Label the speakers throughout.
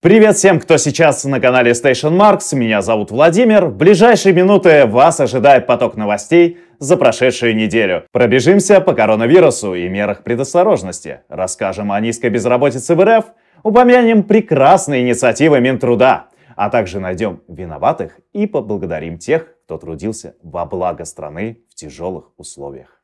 Speaker 1: Привет всем, кто сейчас на канале Station Marks. Меня зовут Владимир. В ближайшие минуты вас ожидает поток новостей за прошедшую неделю. Пробежимся по коронавирусу и мерах предосторожности. Расскажем о низкой безработице в РФ. Упомянем прекрасные инициативы Минтруда. А также найдем виноватых и поблагодарим тех, кто трудился во благо страны в тяжелых условиях.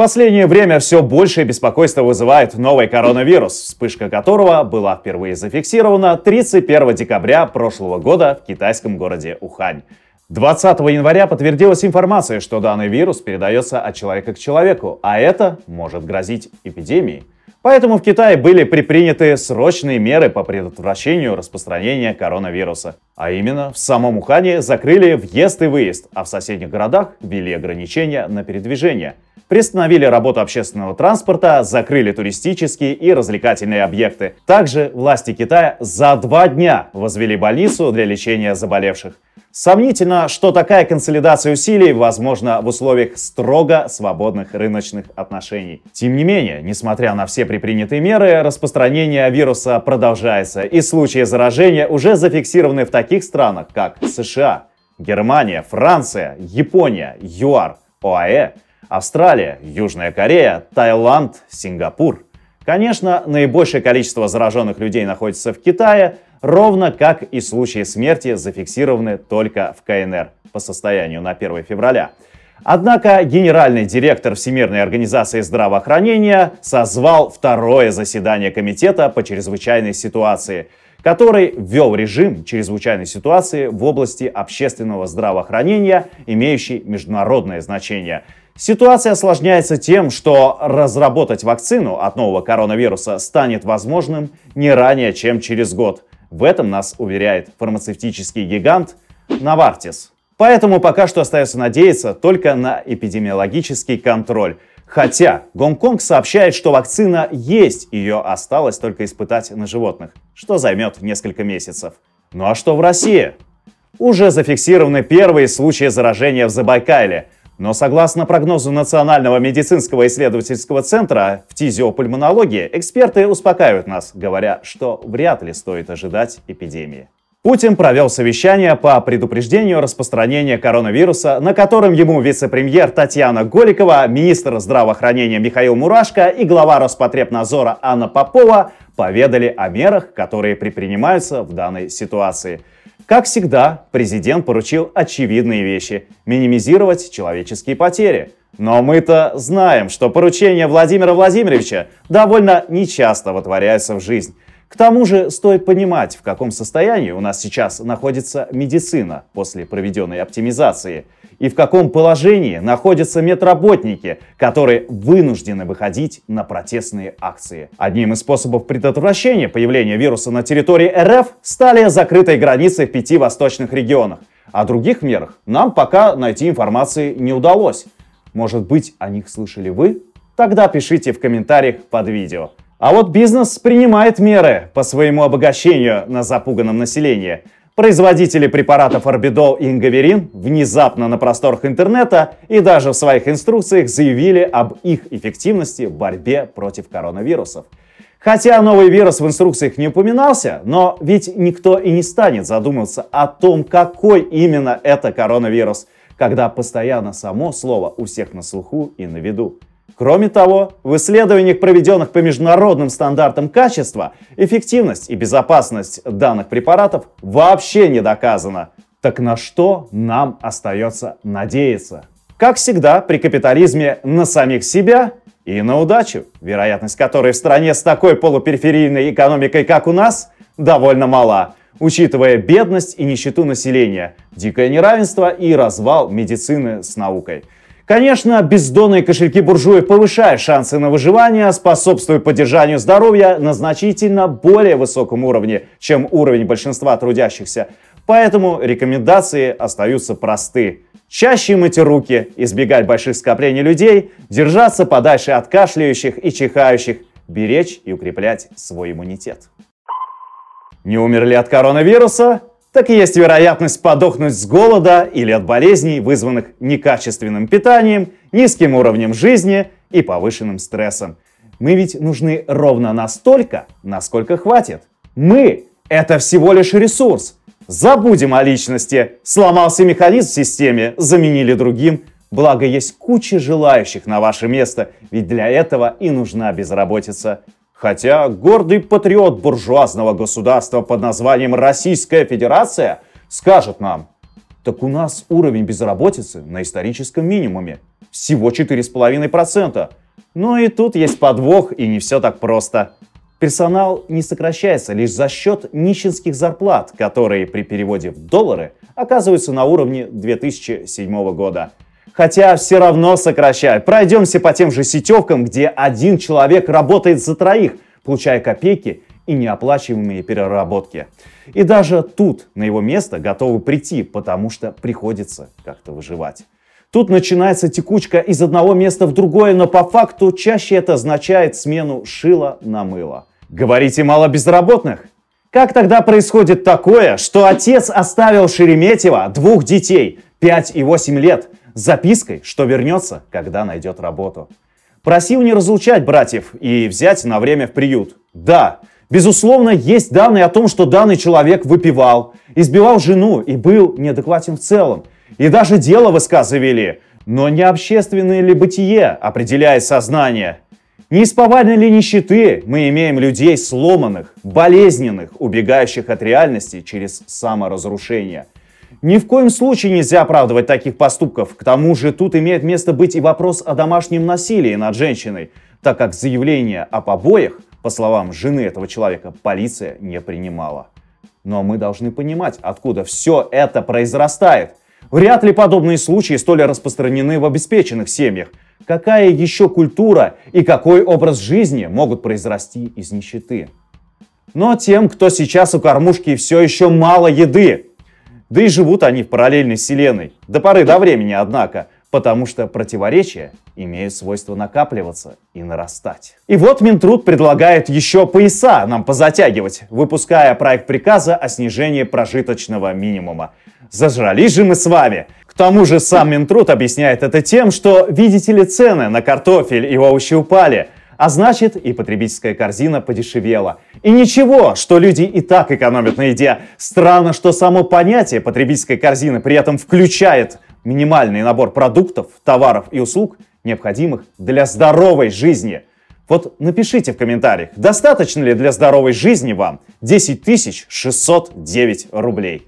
Speaker 1: последнее время все большее беспокойство вызывает новый коронавирус, вспышка которого была впервые зафиксирована 31 декабря прошлого года в китайском городе Ухань. 20 января подтвердилась информация, что данный вирус передается от человека к человеку, а это может грозить эпидемией. Поэтому в Китае были приприняты срочные меры по предотвращению распространения коронавируса. А именно, в самом Ухане закрыли въезд и выезд, а в соседних городах ввели ограничения на передвижение – приостановили работу общественного транспорта, закрыли туристические и развлекательные объекты. Также власти Китая за два дня возвели больницу для лечения заболевших. Сомнительно, что такая консолидация усилий возможна в условиях строго свободных рыночных отношений. Тем не менее, несмотря на все припринятые меры, распространение вируса продолжается, и случаи заражения уже зафиксированы в таких странах, как США, Германия, Франция, Япония, ЮАР, ОАЭ – Австралия, Южная Корея, Таиланд, Сингапур. Конечно, наибольшее количество зараженных людей находится в Китае, ровно как и случаи смерти зафиксированы только в КНР по состоянию на 1 февраля. Однако генеральный директор Всемирной организации здравоохранения созвал второе заседание комитета по чрезвычайной ситуации, который ввел режим чрезвычайной ситуации в области общественного здравоохранения, имеющий международное значение – Ситуация осложняется тем, что разработать вакцину от нового коронавируса станет возможным не ранее, чем через год. В этом нас уверяет фармацевтический гигант Навартис. Поэтому пока что остается надеяться только на эпидемиологический контроль. Хотя Гонконг сообщает, что вакцина есть, ее осталось только испытать на животных, что займет несколько месяцев. Ну а что в России? Уже зафиксированы первые случаи заражения в Забайкале – но согласно прогнозу Национального медицинского исследовательского центра в тизиопульмонологии, эксперты успокаивают нас, говоря, что вряд ли стоит ожидать эпидемии. Путин провел совещание по предупреждению распространения коронавируса, на котором ему вице-премьер Татьяна Голикова, министр здравоохранения Михаил Мурашко и глава Роспотребнадзора Анна Попова поведали о мерах, которые предпринимаются в данной ситуации – как всегда, президент поручил очевидные вещи – минимизировать человеческие потери. Но мы-то знаем, что поручения Владимира Владимировича довольно нечасто вытворяются в жизнь – к тому же стоит понимать, в каком состоянии у нас сейчас находится медицина после проведенной оптимизации и в каком положении находятся медработники, которые вынуждены выходить на протестные акции. Одним из способов предотвращения появления вируса на территории РФ стали закрытые границы в пяти восточных регионах. О других мерах нам пока найти информации не удалось. Может быть, о них слышали вы? Тогда пишите в комментариях под видео. А вот бизнес принимает меры по своему обогащению на запуганном населении. Производители препаратов Орбидол и Ингаверин внезапно на просторах интернета и даже в своих инструкциях заявили об их эффективности в борьбе против коронавирусов. Хотя новый вирус в инструкциях не упоминался, но ведь никто и не станет задумываться о том, какой именно это коронавирус, когда постоянно само слово у всех на слуху и на виду. Кроме того, в исследованиях, проведенных по международным стандартам качества, эффективность и безопасность данных препаратов вообще не доказана. Так на что нам остается надеяться? Как всегда, при капитализме на самих себя и на удачу, вероятность которой в стране с такой полупериферийной экономикой, как у нас, довольно мала, учитывая бедность и нищету населения, дикое неравенство и развал медицины с наукой – Конечно, бездонные кошельки буржуев повышают шансы на выживание, способствуют поддержанию здоровья на значительно более высоком уровне, чем уровень большинства трудящихся. Поэтому рекомендации остаются просты. Чаще мыть руки, избегать больших скоплений людей, держаться подальше от кашляющих и чихающих, беречь и укреплять свой иммунитет. Не умерли от коронавируса? так и есть вероятность подохнуть с голода или от болезней, вызванных некачественным питанием, низким уровнем жизни и повышенным стрессом. Мы ведь нужны ровно настолько, насколько хватит. Мы — это всего лишь ресурс. Забудем о личности. Сломался механизм в системе, заменили другим. Благо, есть куча желающих на ваше место, ведь для этого и нужна безработица. Хотя гордый патриот буржуазного государства под названием Российская Федерация скажет нам, так у нас уровень безработицы на историческом минимуме, всего 4,5%. Но ну и тут есть подвох, и не все так просто. Персонал не сокращается лишь за счет нищенских зарплат, которые при переводе в доллары оказываются на уровне 2007 года – хотя все равно сокращают. Пройдемся по тем же сетевкам, где один человек работает за троих, получая копейки и неоплачиваемые переработки. И даже тут на его место готовы прийти, потому что приходится как-то выживать. Тут начинается текучка из одного места в другое, но по факту чаще это означает смену шила на мыло. Говорите мало безработных? Как тогда происходит такое, что отец оставил Шереметьево двух детей, 5 и 8 лет, запиской, что вернется, когда найдет работу. Просил не разлучать братьев и взять на время в приют. Да, безусловно, есть данные о том, что данный человек выпивал, избивал жену и был неадекватен в целом. И даже дело в СК Но не общественное ли бытие определяет сознание? Не исповальны ли нищеты мы имеем людей сломанных, болезненных, убегающих от реальности через саморазрушение – ни в коем случае нельзя оправдывать таких поступков. К тому же тут имеет место быть и вопрос о домашнем насилии над женщиной, так как заявление о побоях, по словам жены этого человека, полиция не принимала. Но мы должны понимать, откуда все это произрастает. Вряд ли подобные случаи столь распространены в обеспеченных семьях. Какая еще культура и какой образ жизни могут произрасти из нищеты? Но тем, кто сейчас у кормушки все еще мало еды, да и живут они в параллельной вселенной. До поры до времени, однако. Потому что противоречия имеют свойство накапливаться и нарастать. И вот Минтруд предлагает еще пояса нам позатягивать, выпуская проект приказа о снижении прожиточного минимума. Зажрались же мы с вами! К тому же сам Минтруд объясняет это тем, что, видите ли, цены на картофель и овощи упали – а значит, и потребительская корзина подешевела. И ничего, что люди и так экономят на еде. Странно, что само понятие потребительской корзины при этом включает минимальный набор продуктов, товаров и услуг, необходимых для здоровой жизни. Вот напишите в комментариях, достаточно ли для здоровой жизни вам 10 609 рублей.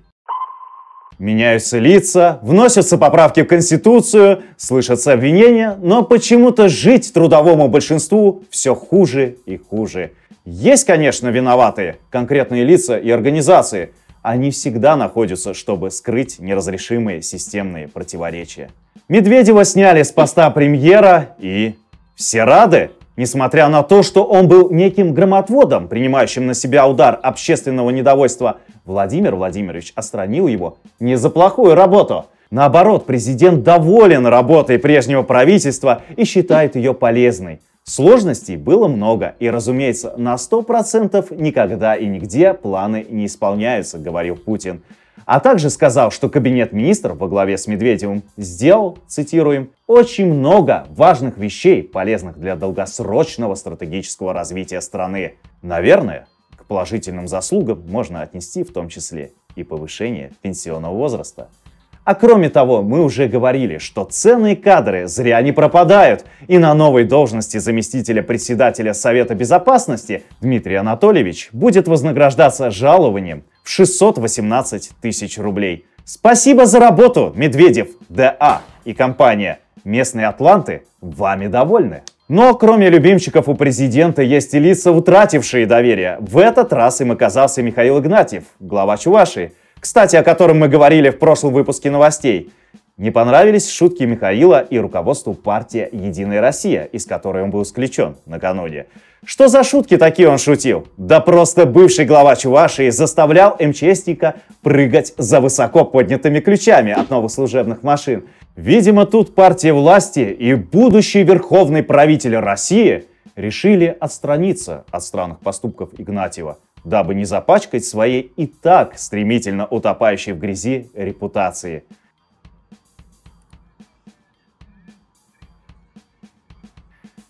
Speaker 1: Меняются лица, вносятся поправки в Конституцию, слышатся обвинения, но почему-то жить трудовому большинству все хуже и хуже. Есть, конечно, виноватые, конкретные лица и организации. Они всегда находятся, чтобы скрыть неразрешимые системные противоречия. Медведева сняли с поста премьера и... Все рады? Несмотря на то, что он был неким громотводом, принимающим на себя удар общественного недовольства, Владимир Владимирович остранил его не за плохую работу. Наоборот, президент доволен работой прежнего правительства и считает ее полезной. Сложностей было много, и, разумеется, на 100% никогда и нигде планы не исполняются, говорил Путин а также сказал, что кабинет министров во главе с Медведевым сделал, цитируем, «очень много важных вещей, полезных для долгосрочного стратегического развития страны». Наверное, к положительным заслугам можно отнести в том числе и повышение пенсионного возраста – а кроме того, мы уже говорили, что ценные кадры зря не пропадают, и на новой должности заместителя председателя Совета Безопасности Дмитрий Анатольевич будет вознаграждаться жалованием в 618 тысяч рублей. Спасибо за работу, Медведев, ДА и компания. Местные атланты вами довольны. Но кроме любимчиков у президента есть и лица, утратившие доверие. В этот раз им оказался Михаил Игнатьев, глава Чувашии, кстати, о котором мы говорили в прошлом выпуске новостей. Не понравились шутки Михаила и руководству партии «Единая Россия», из которой он был исключен накануне. Что за шутки такие он шутил? Да просто бывший глава Чувашии заставлял МЧСника прыгать за высоко поднятыми ключами от новых служебных машин. Видимо, тут партия власти и будущий верховный правитель России решили отстраниться от странных поступков Игнатьева – дабы не запачкать своей и так стремительно утопающей в грязи репутации.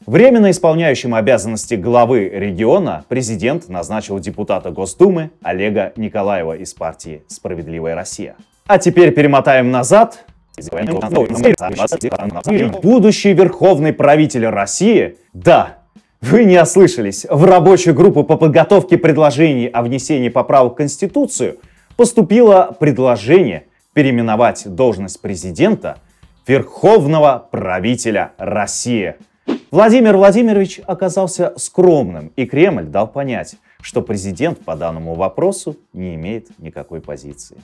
Speaker 1: Временно исполняющим обязанности главы региона президент назначил депутата Госдумы Олега Николаева из партии «Справедливая Россия». А теперь перемотаем назад. Будущий верховный правитель России, да, вы не ослышались. В рабочую группу по подготовке предложений о внесении поправок в Конституцию поступило предложение переименовать должность президента Верховного правителя России. Владимир Владимирович оказался скромным, и Кремль дал понять, что президент по данному вопросу не имеет никакой позиции.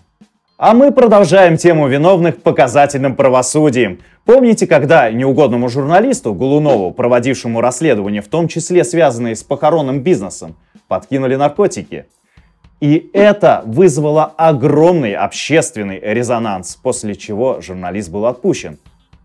Speaker 1: А мы продолжаем тему виновных показательным правосудием. Помните, когда неугодному журналисту Голунову, проводившему расследование, в том числе связанное с похоронным бизнесом, подкинули наркотики? И это вызвало огромный общественный резонанс, после чего журналист был отпущен.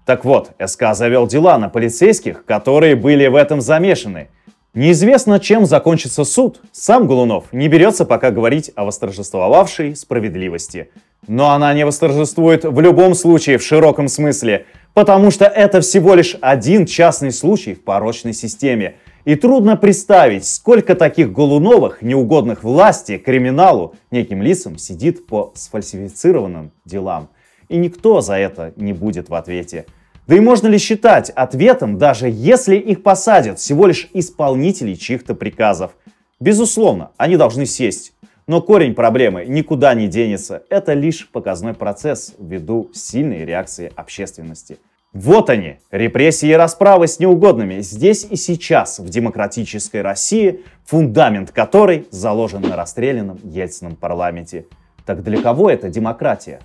Speaker 1: Так вот, СК завел дела на полицейских, которые были в этом замешаны. Неизвестно, чем закончится суд. Сам Голунов не берется пока говорить о восторжествовавшей справедливости. Но она не восторжествует в любом случае в широком смысле, потому что это всего лишь один частный случай в порочной системе. И трудно представить, сколько таких Голуновых, неугодных власти, криминалу, неким лицам сидит по сфальсифицированным делам. И никто за это не будет в ответе. Да и можно ли считать ответом, даже если их посадят всего лишь исполнители чьих-то приказов? Безусловно, они должны сесть. Но корень проблемы никуда не денется. Это лишь показной процесс ввиду сильной реакции общественности. Вот они, репрессии и расправы с неугодными, здесь и сейчас, в демократической России, фундамент которой заложен на расстрелянном Ельцином парламенте. Так для кого это демократия?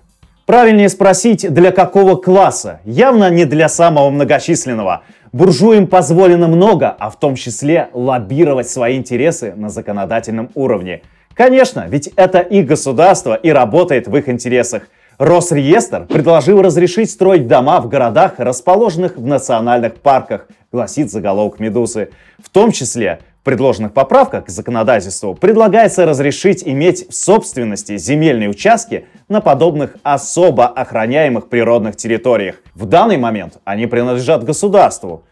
Speaker 1: Правильнее спросить, для какого класса? Явно не для самого многочисленного. Буржуям позволено много, а в том числе лоббировать свои интересы на законодательном уровне – Конечно, ведь это их государство и работает в их интересах. Росреестр предложил разрешить строить дома в городах, расположенных в национальных парках, гласит заголовок Медузы. В том числе в предложенных поправках к законодательству предлагается разрешить иметь в собственности земельные участки на подобных особо охраняемых природных территориях. В данный момент они принадлежат государству.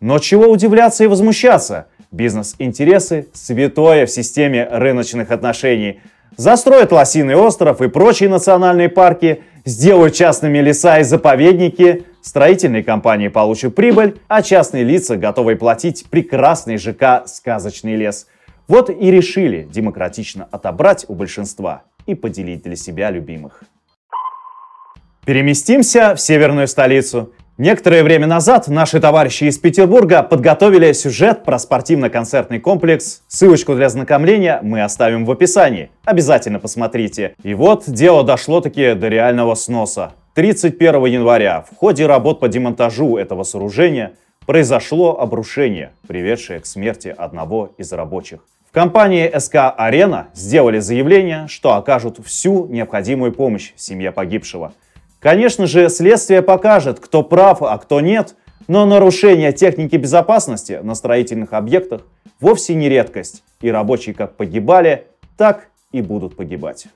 Speaker 1: Но чего удивляться и возмущаться – Бизнес-интересы – святое в системе рыночных отношений. Застроят Лосиный остров и прочие национальные парки, сделают частными леса и заповедники, строительные компании получат прибыль, а частные лица готовы платить прекрасный ЖК «Сказочный лес». Вот и решили демократично отобрать у большинства и поделить для себя любимых. Переместимся в северную столицу – Некоторое время назад наши товарищи из Петербурга подготовили сюжет про спортивно-концертный комплекс. Ссылочку для ознакомления мы оставим в описании. Обязательно посмотрите. И вот дело дошло таки до реального сноса. 31 января в ходе работ по демонтажу этого сооружения произошло обрушение, приведшее к смерти одного из рабочих. В компании СК «Арена» сделали заявление, что окажут всю необходимую помощь семье погибшего – Конечно же, следствие покажет, кто прав, а кто нет, но нарушение техники безопасности на строительных объектах вовсе не редкость, и рабочие как погибали, так и будут погибать.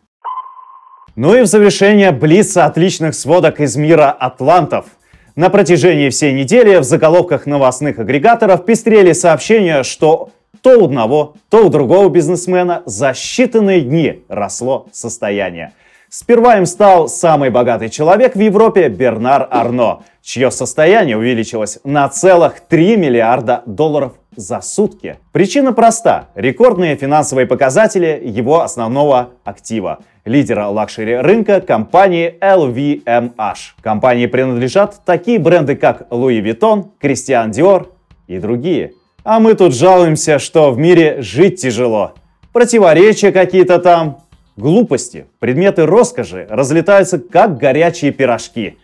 Speaker 1: Ну и в завершение блица отличных сводок из мира атлантов. На протяжении всей недели в заголовках новостных агрегаторов пестрели сообщения, что то у одного, то у другого бизнесмена за считанные дни росло состояние – Сперва им стал самый богатый человек в Европе Бернар Арно, чье состояние увеличилось на целых 3 миллиарда долларов за сутки. Причина проста. Рекордные финансовые показатели его основного актива лидера лакшери рынка компании LVMH. Компании принадлежат такие бренды, как Louis Vuitton, Christian Dior и другие. А мы тут жалуемся, что в мире жить тяжело. Противоречия какие-то там, Глупости, предметы роскоши разлетаются как горячие пирожки.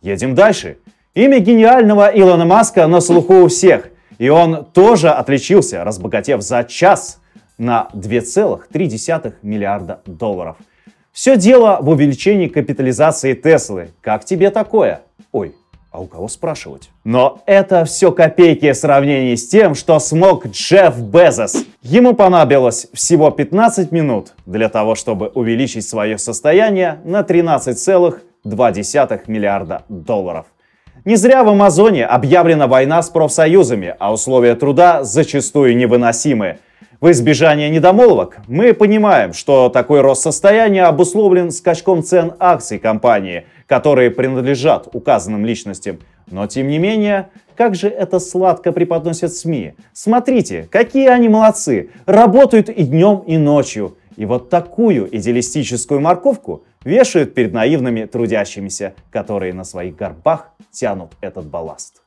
Speaker 1: Едем дальше. Имя гениального Илона Маска на слуху у всех. И он тоже отличился, разбогатев за час на 2,3 миллиарда долларов. Все дело в увеличении капитализации Теслы. Как тебе такое? Ой, а у кого спрашивать. Но это все копейки в сравнении с тем, что смог Джефф Безос. Ему понадобилось всего 15 минут для того, чтобы увеличить свое состояние на 13,2 миллиарда долларов. Не зря в Амазоне объявлена война с профсоюзами, а условия труда зачастую невыносимые – в избежание недомолвок мы понимаем, что такой рост состояния обусловлен скачком цен акций компании, которые принадлежат указанным личностям. Но тем не менее, как же это сладко преподносят СМИ. Смотрите, какие они молодцы, работают и днем, и ночью. И вот такую идеалистическую морковку вешают перед наивными трудящимися, которые на своих горбах тянут этот балласт.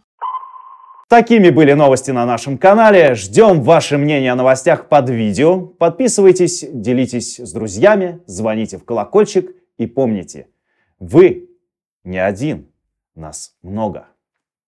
Speaker 1: Такими были новости на нашем канале. Ждем ваше мнение о новостях под видео. Подписывайтесь, делитесь с друзьями, звоните в колокольчик и помните, вы не один, нас много.